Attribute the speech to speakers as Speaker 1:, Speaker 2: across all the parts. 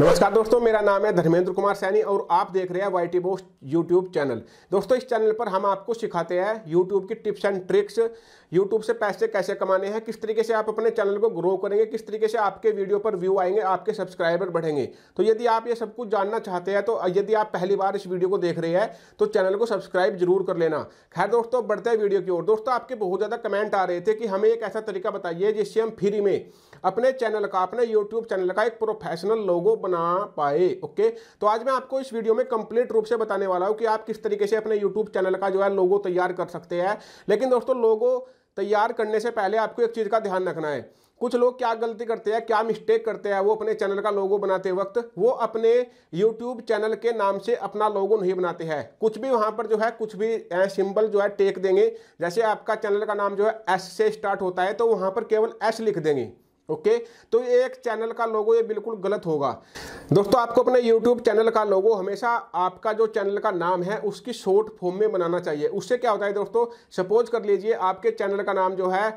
Speaker 1: नमस्कार दोस्तों मेरा नाम है धर्मेंद्र कुमार सैनी और आप देख रहे हैं Y T boost YouTube channel दोस्तों इस चैनल पर हम आपको सिखाते हैं यूट्यूब की टिप्स एंड ट्रिक्स यूट्यूब से पैसे कैसे कमाने हैं किस तरीके से आप अपने चैनल को ग्रो करेंगे किस तरीके से आपके वीडियो पर व्यू आएंगे आपके सब्सक्राइबर बढ़ेंगे तो यदि आप ये सब कुछ जानना चाहते हैं तो यदि आप पहली बार इस वीडियो को देख रहे हैं तो चैनल को सब्सक्राइब जरूर कर लेना खैर दोस्तों बढ़ते हैं वीडियो की ओर दोस्तों आपके बहुत ज़्यादा कमेंट आ रहे थे कि हमें एक ऐसा तरीका बताइए जिससे हम फ्री में अपने चैनल का अपने यूट्यूब चैनल का एक प्रोफेशनल लोगो बना पाए ओके तो आज मैं आपको इस वीडियो में कंप्लीट रूप से बताने वाला हूँ कि आप किस तरीके से अपने यूट्यूब चैनल का जो है लोगो तैयार कर सकते हैं लेकिन दोस्तों लोगो तैयार करने से पहले आपको एक चीज़ का ध्यान रखना है कुछ लोग क्या गलती करते हैं क्या मिस्टेक करते हैं वो अपने चैनल का लोगो बनाते वक्त वो अपने यूट्यूब चैनल के नाम से अपना लोगो नहीं बनाते हैं कुछ भी वहाँ पर जो है कुछ भी सिंबल जो है टेक देंगे जैसे आपका चैनल का नाम जो है एस से स्टार्ट होता है तो वहाँ पर केवल एस लिख देंगे ओके तो एक चैनल का लोगो ये बिल्कुल गलत होगा दोस्तों आपको अपने यूट्यूब चैनल का लोगो हमेशा आपका जो चैनल का नाम है उसकी शॉर्ट फॉर्म में बनाना चाहिए उससे क्या होता है दोस्तों सपोज कर लीजिए आपके चैनल का नाम जो है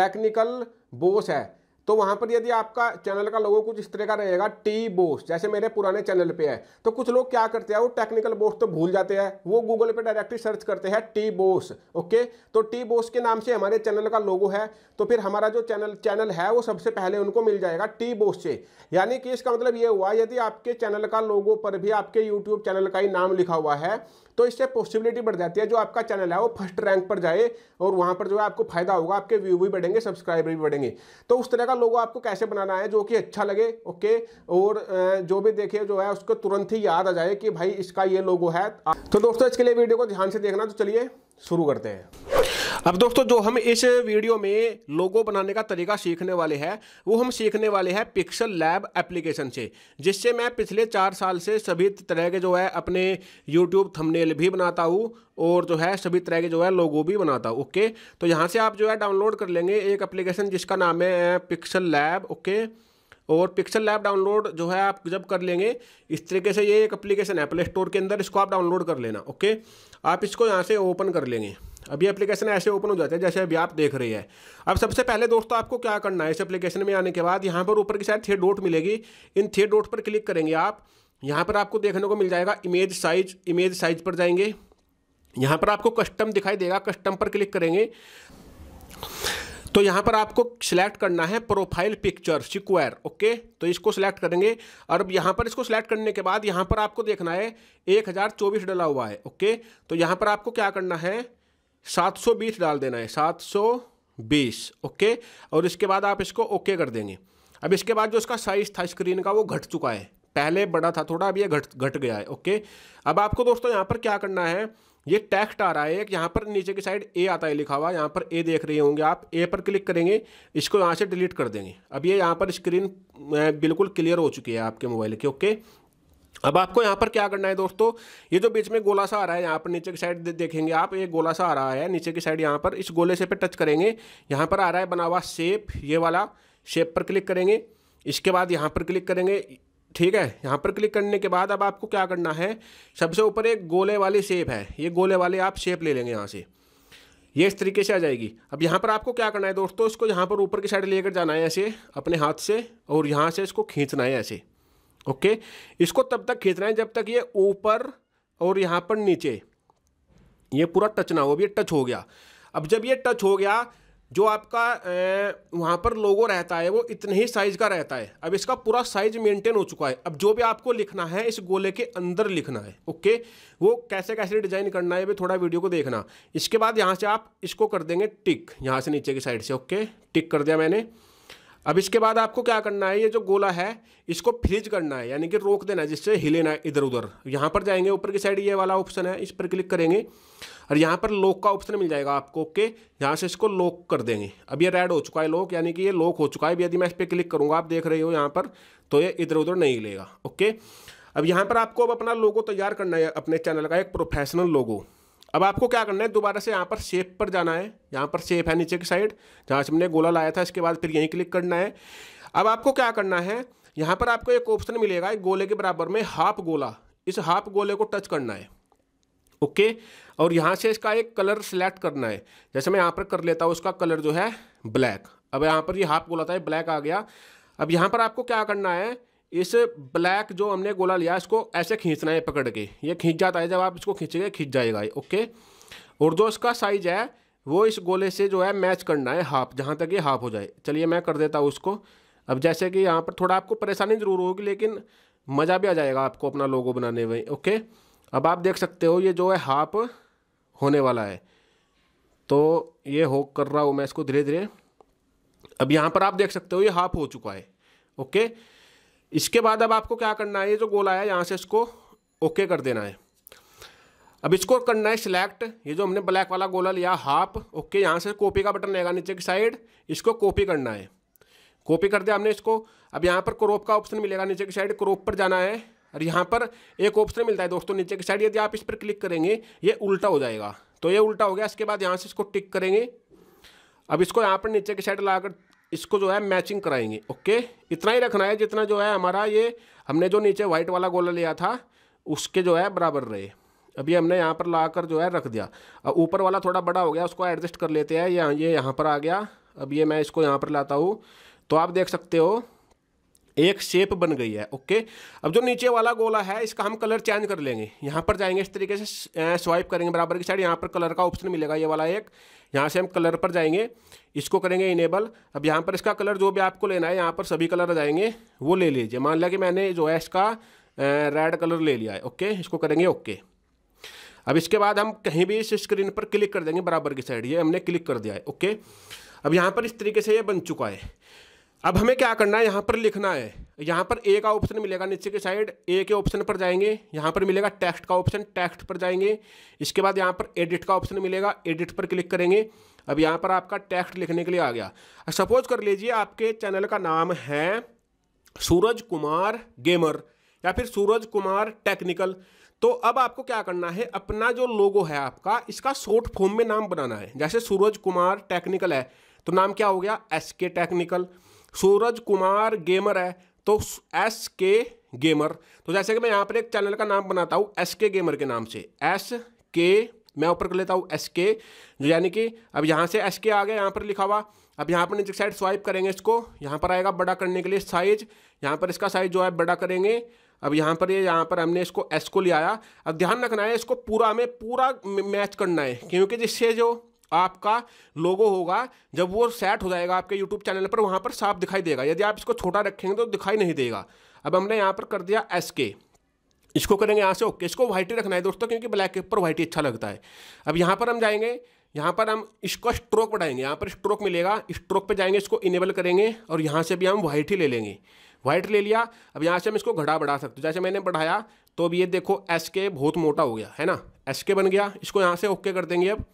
Speaker 1: टेक्निकल बोस है तो वहां पर यदि आपका चैनल का लोगो कुछ इस तरह का रहेगा टी बोस जैसे मेरे पुराने चैनल पे है तो कुछ लोग क्या करते हैं वो टेक्निकल बोस तो भूल जाते हैं वो गूगल पे डायरेक्टली सर्च करते हैं टी बोस ओके तो टी बोस के नाम से हमारे चैनल का लोगो है तो फिर हमारा जो चैनल चैनल है वो सबसे पहले उनको मिल जाएगा टी बोस से यानी कि इसका मतलब ये हुआ यदि आपके चैनल का लोगो पर भी आपके यूट्यूब चैनल का ही नाम लिखा हुआ है तो इससे पॉसिबिलिटी बढ़ जाती है जो आपका चैनल है वो फर्स्ट रैंक पर जाए और वहां पर जो है आपको फायदा होगा आपके व्यू भी बढ़ेंगे सब्सक्राइबर भी बढ़ेंगे तो उस तरह का लोगो आपको कैसे बनाना है जो कि अच्छा लगे ओके और जो भी देखे जो है उसको तुरंत ही याद आ जाए कि भाई इसका ये लोगो है तो दोस्तों इसके लिए वीडियो को ध्यान से देखना तो चलिए शुरू करते हैं अब दोस्तों जो हम इस वीडियो में लोगो बनाने का तरीका सीखने वाले हैं वो हम सीखने वाले हैं पिक्सल लैब एप्लीकेशन से जिससे मैं पिछले चार साल से सभी तरह के जो है अपने यूट्यूब थंबनेल भी बनाता हूँ और जो है सभी तरह के जो है लोगो भी बनाता हूँ ओके तो यहाँ से आप जो है डाउनलोड कर लेंगे एक एप्लीकेशन जिसका नाम है पिक्सल लैब ओके और पिक्सल लैब डाउनलोड जो है आप जब कर लेंगे इस तरीके से ये एक अप्लीकेशन है प्ले स्टोर के अंदर इसको आप डाउनलोड कर लेना ओके आप इसको यहाँ से ओपन कर लेंगे अभी एप्लीकेशन ऐसे ओपन हो जाते हैं जैसे अभी आप देख रहे हैं अब सबसे पहले दोस्तों आपको क्या करना है इस एप्लीकेशन में आने के बाद यहाँ पर ऊपर की साइड थे डोट मिलेगी इन थे डोट पर क्लिक करेंगे आप यहाँ पर आपको देखने को मिल जाएगा इमेज साइज इमेज साइज पर जाएंगे यहाँ पर आपको कस्टम दिखाई देगा कस्टम पर क्लिक करेंगे तो यहाँ पर आपको सिलेक्ट करना है प्रोफाइल पिक्चर सिक्वायर ओके तो इसको सिलेक्ट करेंगे और अब यहाँ पर इसको सिलेक्ट करने के बाद यहाँ पर आपको देखना है एक हज़ार चौबीस डला हुआ है ओके तो यहाँ पर आपको क्या करना है सात सौ बीस डाल देना है सात सौ बीस ओके और इसके बाद आप इसको ओके कर देंगे अब इसके बाद जो इसका साइज़ था स्क्रीन का वो घट चुका है पहले बड़ा था थोड़ा अब ये घट घट गया है ओके अब आपको दोस्तों यहाँ पर क्या करना है ये टेक्स्ट आ रहा है एक यहाँ पर नीचे की साइड ए आता है लिखा हुआ यहाँ पर ए देख रहे होंगे आप ए पर क्लिक करेंगे इसको यहाँ से डिलीट कर देंगे अब ये यहाँ पर स्क्रीन बिल्कुल क्लियर हो चुकी है आपके मोबाइल की ओके अब आपको यहाँ पर क्या करना है दोस्तों ये जो बीच में गोला सा आ रहा है यहाँ पर नीचे की साइड देखेंगे आप ये गोला सा आ रहा है नीचे की साइड यहाँ पर इस गोले से पे टच करेंगे यहाँ पर आ रहा है बना हुआ शेप ये वाला शेप पर क्लिक करेंगे इसके बाद यहाँ पर क्लिक करेंगे ठीक है यहाँ पर क्लिक करने के बाद अब आपको क्या करना है सबसे ऊपर एक गोले वाली शेप है ये गोले वाले आप शेप ले लेंगे यहाँ से ये इस तरीके से आ जाएगी अब यहाँ पर आपको क्या करना है दोस्तों इसको यहाँ पर ऊपर की साइड लेकर जाना है ऐसे अपने हाथ से और यहाँ से इसको खींचना है ऐसे ओके इसको तब तक खींचना है जब तक ये ऊपर और यहाँ पर नीचे ये पूरा टच ना हो अब ये टच हो गया अब जब ये टच हो गया जो आपका वहाँ पर लोगो रहता है वो इतने ही साइज का रहता है अब इसका पूरा साइज मेंटेन हो चुका है अब जो भी आपको लिखना है इस गोले के अंदर लिखना है ओके वो कैसे कैसे डिजाइन करना है भी थोड़ा वीडियो को देखना इसके बाद यहाँ से आप इसको कर देंगे टिक यहाँ से नीचे की साइड से ओके टिक कर दिया मैंने अब इसके बाद आपको क्या करना है ये जो गोला है इसको फ्रिज करना है यानी कि रोक देना है जिससे हिलेना है इधर उधर यहाँ पर जाएंगे ऊपर की साइड ये वाला ऑप्शन है इस पर क्लिक करेंगे और यहाँ पर लॉक का ऑप्शन मिल जाएगा आपको ओके यहाँ से इसको लॉक कर देंगे अब ये रेड हो चुका है लॉक यानी कि ये लॉक हो चुका है यदि मैं इस पर क्लिक करूँगा आप देख रहे हो यहाँ पर तो ये इधर उधर नहीं लेगा ओके अब यहाँ पर आपको अब अपना लोगो तैयार करना है अपने चैनल का एक प्रोफेशनल लोगो अब आपको क्या करना है दोबारा से यहाँ पर शेप पर जाना है यहाँ पर शेप है नीचे की साइड जहाँ से हमने गोला लाया था इसके बाद फिर यहीं क्लिक करना है अब आपको क्या करना है यहाँ पर आपको एक ऑप्शन मिलेगा एक गोले के बराबर में हाफ गोला इस हाफ गोले को टच करना है ओके और यहाँ से इसका एक कलर सेलेक्ट करना है जैसे मैं यहाँ पर कर लेता हूँ उसका कलर जो है ब्लैक अब यहाँ पर ये यह हाफ गोला था ब्लैक आ गया अब यहाँ पर आपको क्या करना है इस ब्लैक जो हमने गोला लिया इसको ऐसे खींचना है पकड़ के ये खींच जाता है जब आप इसको खींचेंगे खींच जाएगा ये ओके और जो इसका साइज है वो इस गोले से जो है मैच करना है हाफ जहाँ तक ये हाफ हो जाए चलिए मैं कर देता हूँ उसको अब जैसे कि यहाँ पर थोड़ा आपको परेशानी ज़रूर होगी लेकिन मज़ा भी आ जाएगा आपको अपना लोगो बनाने में ओके अब आप देख सकते हो ये जो है हाफ होने वाला है तो ये हो कर रहा हूँ मैं इसको धीरे धीरे अब यहाँ पर आप देख सकते हो ये हाफ हो चुका है ओके इसके बाद अब आपको क्या करना है ये जो गोला है यहाँ से इसको ओके कर देना है अब इसको करना है सिलेक्ट ये जो हमने ब्लैक वाला गोला लिया हाफ ओके यहाँ से कॉपी का बटन रहेगा नीचे की साइड इसको कॉपी करना है कॉपी कर दिया हमने इसको अब यहाँ पर क्रॉप का ऑप्शन मिलेगा नीचे की साइड क्रॉप पर जाना है और यहाँ पर एक ऑप्शन मिलता है दोस्तों नीचे की साइड यदि आप इस पर क्लिक करेंगे ये उल्टा हो जाएगा तो ये उल्टा हो गया इसके बाद यहाँ से इसको टिक करेंगे अब इसको यहाँ पर नीचे की साइड लाकर इसको जो है मैचिंग कराएंगे ओके इतना ही रखना है जितना जो है हमारा ये हमने जो नीचे वाइट वाला गोला लिया था उसके जो है बराबर रहे अभी हमने यहाँ पर ला कर जो है रख दिया अब ऊपर वाला थोड़ा बड़ा हो गया उसको एडजस्ट कर लेते हैं या ये यहाँ पर आ गया अब ये मैं इसको यहाँ पर लाता हूँ तो आप देख सकते हो एक शेप बन गई है ओके अब जो नीचे वाला गोला है इसका हम कलर चेंज कर लेंगे यहाँ पर जाएंगे इस तरीके से स्वाइप करेंगे बराबर की साइड यहाँ पर कलर का ऑप्शन मिलेगा ये वाला एक यहाँ से हम कलर पर जाएंगे इसको करेंगे इनेबल अब यहाँ पर इसका कलर जो भी आपको लेना है यहाँ पर सभी कलर आ जाएंगे वो ले लीजिए मान लिया कि मैंने जो है इसका रेड कलर ले लिया है ओके इसको करेंगे ओके अब इसके बाद हम कहीं भी इस स्क्रीन पर क्लिक कर देंगे बराबर की साइड ये हमने क्लिक कर दिया है ओके अब यहाँ पर इस तरीके से ये बन चुका है अब हमें क्या करना है यहाँ पर लिखना है यहाँ पर ए का ऑप्शन मिलेगा नीचे की साइड ए के ऑप्शन पर जाएंगे यहाँ पर मिलेगा टेक्स्ट का ऑप्शन टेक्स्ट पर जाएंगे इसके बाद यहाँ पर एडिट का ऑप्शन मिलेगा एडिट पर क्लिक करेंगे अब यहाँ पर आपका टेक्स्ट लिखने के लिए आ गया सपोज कर लीजिए आपके चैनल का नाम है सूरज कुमार गेमर या फिर सूरज कुमार टेक्निकल तो अब आपको क्या करना है अपना जो लोगो है आपका इसका शॉर्ट फॉर्म में नाम बनाना है जैसे सूरज कुमार टेक्निकल है तो नाम क्या हो गया एस के टेक्निकल सूरज कुमार गेमर है तो एस के गेमर तो जैसे कि मैं यहाँ पर एक चैनल का नाम बनाता हूँ एस के गेमर के नाम से एस के मैं ऊपर कर लेता हूँ एस के जो यानी कि अब यहाँ से एस के आ गया यहाँ पर लिखा हुआ अब यहाँ पर नीचे साइड स्वाइप करेंगे इसको यहाँ पर आएगा बड़ा करने के लिए साइज यहाँ पर इसका साइज जो है बड़ा करेंगे अब यहाँ पर ये यह यहाँ पर हमने इसको एस को ले आया अब ध्यान रखना है इसको पूरा हमें पूरा मैच करना है क्योंकि जिससे जो आपका लोगो होगा जब वो सेट हो जाएगा आपके यूट्यूब चैनल पर वहाँ पर साफ दिखाई देगा यदि आप इसको छोटा रखेंगे तो दिखाई नहीं देगा अब हमने यहाँ पर कर दिया एस के इसको करेंगे यहाँ से ओके इसको वाइट ही रखना है दोस्तों क्योंकि ब्लैक के ऊपर वाइट ही अच्छा लगता है अब यहाँ पर हम जाएंगे यहाँ पर हम इसको स्ट्रोक बढ़ाएंगे यहाँ पर स्ट्रोक मिलेगा स्ट्रोक पर जाएंगे इसको इनेबल करेंगे और यहाँ से भी हम वाइट ही ले लेंगे वाइट ले लिया अब यहाँ से हम इसको घड़ा बढ़ा सकते जैसे मैंने बढ़ाया तो अब ये देखो एस के बहुत मोटा हो गया है ना एस के बन गया इसको यहाँ से ओके कर देंगे अब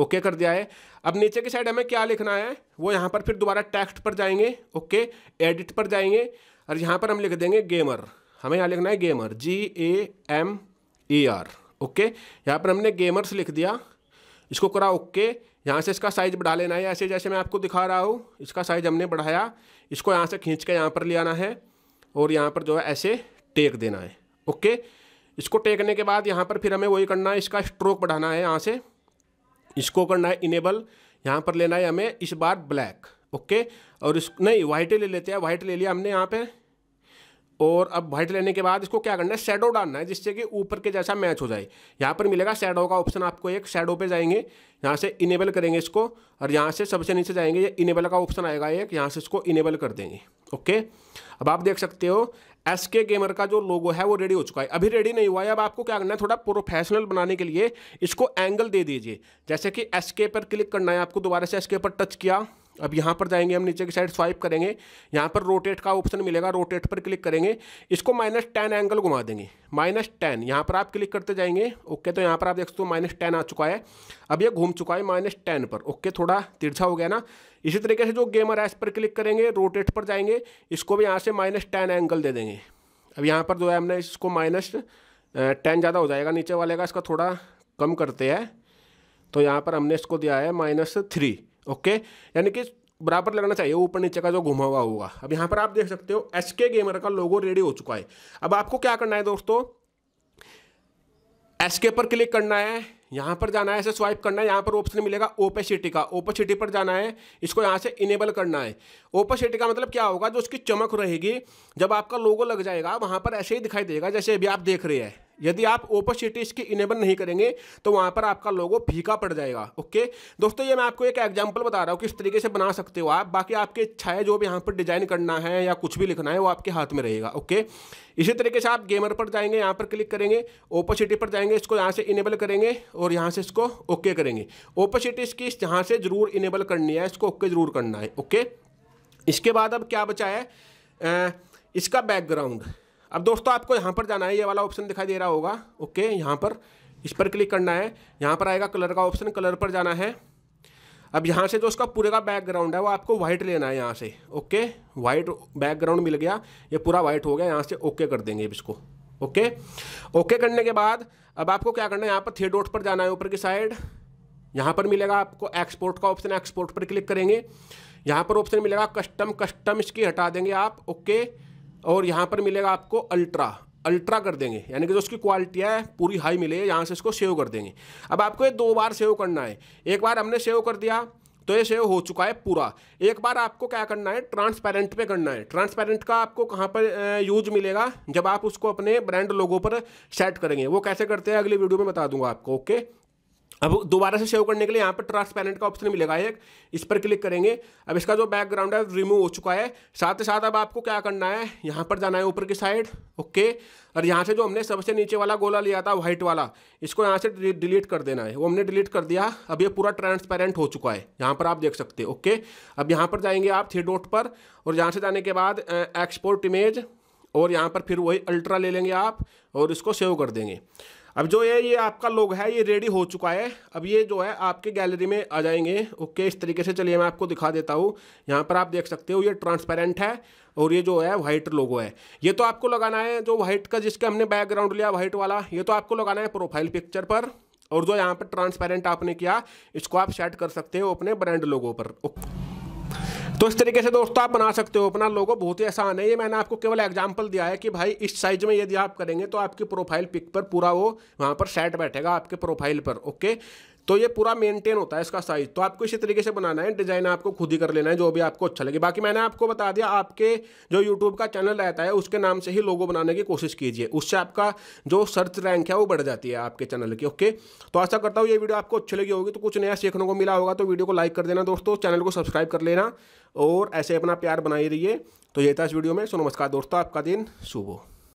Speaker 1: ओके कर दिया है अब नीचे की साइड हमें क्या लिखना है वो यहाँ पर फिर दोबारा टेक्स्ट पर जाएंगे ओके एडिट पर जाएंगे और यहाँ पर हम लिख देंगे गेमर हमें यहाँ लिखना है gamer G A M E R okay यहाँ पर हमने गेमर्स लिख दिया इसको करा ओके यहाँ से इसका साइज बढ़ा लेना है ऐसे जैसे मैं आपको दिखा रहा हूँ इसका साइज हमने बढ़ाया इसको यहाँ से खींच के यहाँ पर ले आना है और यहाँ पर जो है ऐसे टेक देना है ओके इसको टेकने के बाद यहाँ पर फिर हमें वही करना है इसका स्ट्रोक बढ़ाना है यहाँ से इसको करना है इनेबल यहाँ पर लेना है हमें इस बार ब्लैक ओके और इस नहीं वाइट ले लेते हैं वाइट ले लिया हमने यहाँ पे और अब वाइट लेने के बाद इसको क्या करना है शेडो डालना है जिससे कि ऊपर के जैसा मैच हो जाए यहाँ पर मिलेगा शेडो का ऑप्शन आपको एक शेडो पे जाएंगे यहाँ से इनेबल करेंगे इसको और यहाँ से सबसे नीचे जाएंगे ये इनेबल का ऑप्शन आएगा एक यहाँ से इसको इनेबल कर देंगे ओके अब आप देख सकते हो एस के गेमर का जो लोगो है वो रेडी हो चुका है अभी रेडी नहीं हुआ है अब आपको क्या करना है थोड़ा प्रोफेशनल बनाने के लिए इसको एंगल दे दीजिए जैसे कि एस के पर क्लिक करना है आपको दोबारा से एस के पर टच किया अब यहाँ पर जाएंगे हम नीचे की साइड स्वाइप करेंगे यहाँ पर रोटेट का ऑप्शन मिलेगा रोटेट पर क्लिक करेंगे इसको माइनस टेन एंगल घुमा देंगे माइनस टेन यहाँ पर आप क्लिक करते जाएंगे ओके तो यहाँ पर आप देख सकते हो माइनस टेन आ चुका है अब ये घूम चुका है माइनस टेन पर ओके थोड़ा तिरछा हो गया ना इसी तरीके से जो गेमर एस पर क्लिक करेंगे रोटेट पर जाएंगे इसको भी यहाँ से माइनस टेन एंगल दे देंगे अब यहाँ पर जो है हमने इसको माइनस टेन ज़्यादा हो जाएगा नीचे वाले का इसका थोड़ा कम करते हैं तो यहाँ पर हमने इसको दिया है माइनस थ्री ओके यानी कि बराबर लगना चाहिए ऊपर नीचे का जो घुमा हुआ होगा अब यहाँ पर आप देख सकते हो एच के गेमर का लोगो रेडी हो चुका है अब आपको क्या करना है दोस्तों एस के पर क्लिक करना है यहाँ पर जाना है ऐसे स्वाइप करना है यहाँ पर ऑप्शन मिलेगा ओपेसिटी का सिटी पर जाना है इसको यहाँ से इनेबल करना है सिटी का मतलब क्या होगा जो उसकी चमक रहेगी जब आपका लोगो लग जाएगा वहाँ पर ऐसे ही दिखाई देगा जैसे अभी आप देख रहे हैं यदि आप ओपोसिटिस की इनेबल नहीं करेंगे तो वहाँ पर आपका लोगो फीका पड़ जाएगा ओके दोस्तों ये मैं आपको एक एग्जाम्पल बता रहा हूँ किस तरीके से बना सकते हो आप बाकी आपकी इच्छा है जो भी यहाँ पर डिजाइन करना है या कुछ भी लिखना है वो आपके हाथ में रहेगा ओके इसी तरीके से आप गेमर पर जाएंगे यहाँ पर क्लिक करेंगे ओपोसिटी पर जाएंगे इसको यहाँ से इनेबल करेंगे और यहाँ से इसको ओके करेंगे ओपोसिटी इसकी यहाँ से ज़रूर इनेबल करनी है इसको ओके ज़रूर करना है ओके इसके बाद अब क्या बचा है इसका बैकग्राउंड अब दोस्तों आपको यहाँ पर जाना है ये वाला ऑप्शन दिखाई दे रहा होगा ओके यहाँ पर इस पर क्लिक करना है यहाँ पर आएगा कलर का ऑप्शन कलर पर जाना है अब यहाँ से जो उसका पूरे का बैकग्राउंड है वो आपको वाइट लेना है यहाँ से ओके वाइट बैकग्राउंड मिल गया ये पूरा वाइट हो गया यहाँ से ओके कर देंगे अब इसको ओके ओके करने के बाद अब आपको क्या करना है यहाँ पर थ्री डॉट पर जाना है ऊपर की साइड यहाँ पर मिलेगा आपको एक्सपोर्ट का ऑप्शन एक्सपोर्ट पर क्लिक करेंगे यहाँ पर ऑप्शन मिलेगा कस्टम कस्टम इसकी हटा देंगे आप ओके okay. और यहाँ पर मिलेगा आपको अल्ट्रा अल्ट्रा कर देंगे यानी कि जो उसकी क्वालिटी है पूरी हाई मिले यहाँ से इसको सेव कर देंगे अब आपको ये दो बार सेव करना है एक बार हमने सेव कर दिया तो ये सेव हो चुका है पूरा एक बार आपको क्या करना है ट्रांसपेरेंट पे करना है ट्रांसपेरेंट का आपको कहाँ पर यूज मिलेगा जब आप उसको अपने ब्रांड लोगों पर सेट करेंगे वो कैसे करते हैं अगली वीडियो में बता दूंगा आपको ओके अब दोबारा से सेव करने के लिए यहाँ पर ट्रांसपेरेंट का ऑप्शन मिलेगा एक इस पर क्लिक करेंगे अब इसका जो बैकग्राउंड है रिमूव हो चुका है साथ ही साथ अब आपको क्या करना है यहाँ पर जाना है ऊपर की साइड ओके और यहाँ से जो हमने सबसे नीचे वाला गोला लिया था व्हाइट वाला इसको यहाँ से डिलीट कर देना है वो हमने डिलीट कर दिया अब ये पूरा ट्रांसपेरेंट हो चुका है यहाँ पर आप देख सकते हैं ओके अब यहाँ पर जाएंगे आप थ्री डोट पर और यहाँ से जाने के बाद एक्सपोर्ट इमेज और यहाँ पर फिर वही अल्ट्रा ले लेंगे आप और इसको सेव कर देंगे अब जो ये ये आपका लोग है ये रेडी हो चुका है अब ये जो है आपके गैलरी में आ जाएंगे ओके इस तरीके से चलिए मैं आपको दिखा देता हूँ यहाँ पर आप देख सकते हो ये ट्रांसपेरेंट है और ये जो है वाइट लोगो है ये तो आपको लगाना है जो वाइट का जिसके हमने बैकग्राउंड लिया वाइट वाला ये तो आपको लगाना है प्रोफाइल पिक्चर पर और जो यहाँ पर ट्रांसपेरेंट आपने किया इसको आप सेट कर सकते हो अपने ब्रांड लोगों पर तो इस तरीके से दोस्तों आप बना सकते हो अपना लोगो बहुत ही आसान है ये मैंने आपको केवल एग्जाम्पल दिया है कि भाई इस साइज में यदि आप करेंगे तो आपकी प्रोफाइल पिक पर पूरा वो वहाँ पर सेट बैठेगा आपके प्रोफाइल पर ओके तो ये पूरा मेंटेन होता है इसका साइज तो आपको इसी तरीके से बनाना है डिजाइन आपको खुद ही कर लेना है जो भी आपको अच्छा लगे बाकी मैंने आपको बता दिया आपके जो यूट्यूब का चैनल रहता है उसके नाम से ही लोगो बनाने की कोशिश कीजिए उससे आपका जो सर्च रैंक है वो बढ़ जाती है आपके चैनल की ओके तो आशा करता हूँ ये वीडियो आपको अच्छी लगी होगी तो कुछ नया सीखने को मिला होगा तो वीडियो को लाइक कर देना दोस्तों चैनल को सब्सक्राइब कर लेना और ऐसे अपना प्यार बनाए रहिए तो ये था इस वीडियो में सो नमस्कार दोस्तों आपका दिन शुभ हो